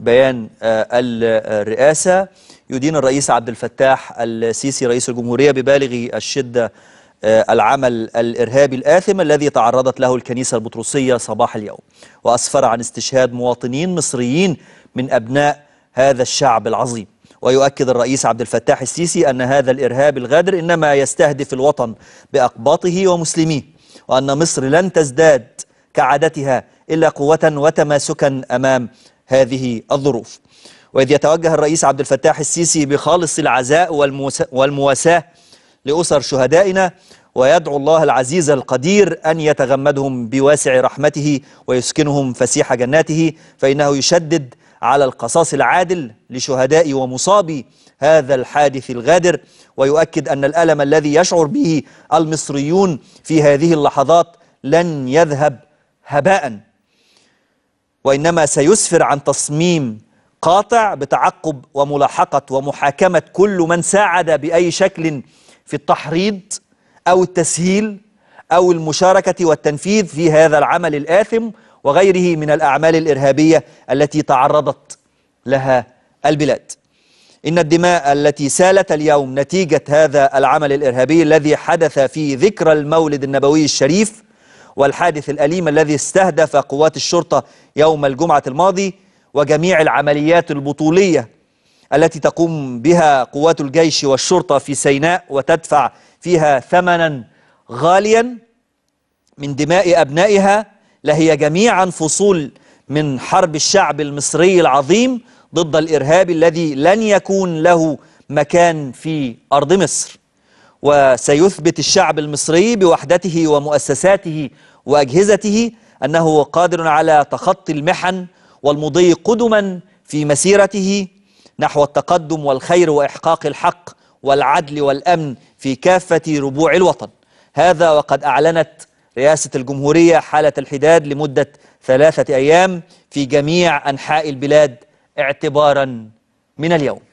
بيان آه، الرئاسة يدين الرئيس عبد الفتاح السيسي رئيس الجمهورية ببالغ الشدة آه، العمل الإرهابي الآثم الذي تعرضت له الكنيسة البطرسية صباح اليوم وأسفر عن استشهاد مواطنين مصريين من أبناء هذا الشعب العظيم ويؤكد الرئيس عبد الفتاح السيسي أن هذا الإرهاب الغادر إنما يستهدف الوطن بأقباطه ومسلميه وأن مصر لن تزداد كعادتها إلا قوة وتماسكا أمام هذه الظروف وإذ يتوجه الرئيس عبد الفتاح السيسي بخالص العزاء والمواساة لأسر شهدائنا ويدعو الله العزيز القدير أن يتغمدهم بواسع رحمته ويسكنهم فسيح جناته فإنه يشدد على القصاص العادل لشهداء ومصابي هذا الحادث الغادر ويؤكد أن الألم الذي يشعر به المصريون في هذه اللحظات لن يذهب هباءً وإنما سيسفر عن تصميم قاطع بتعقب وملاحقة ومحاكمة كل من ساعد بأي شكل في التحريض أو التسهيل أو المشاركة والتنفيذ في هذا العمل الآثم وغيره من الأعمال الإرهابية التي تعرضت لها البلاد إن الدماء التي سالت اليوم نتيجة هذا العمل الإرهابي الذي حدث في ذكرى المولد النبوي الشريف والحادث الأليم الذي استهدف قوات الشرطة يوم الجمعة الماضي وجميع العمليات البطولية التي تقوم بها قوات الجيش والشرطة في سيناء وتدفع فيها ثمنا غاليا من دماء أبنائها لهي جميعا فصول من حرب الشعب المصري العظيم ضد الإرهاب الذي لن يكون له مكان في أرض مصر وسيثبت الشعب المصري بوحدته ومؤسساته وأجهزته أنه قادر على تخطي المحن والمضي قدما في مسيرته نحو التقدم والخير وإحقاق الحق والعدل والأمن في كافة ربوع الوطن هذا وقد أعلنت رئاسة الجمهورية حالة الحداد لمدة ثلاثة أيام في جميع أنحاء البلاد اعتبارا من اليوم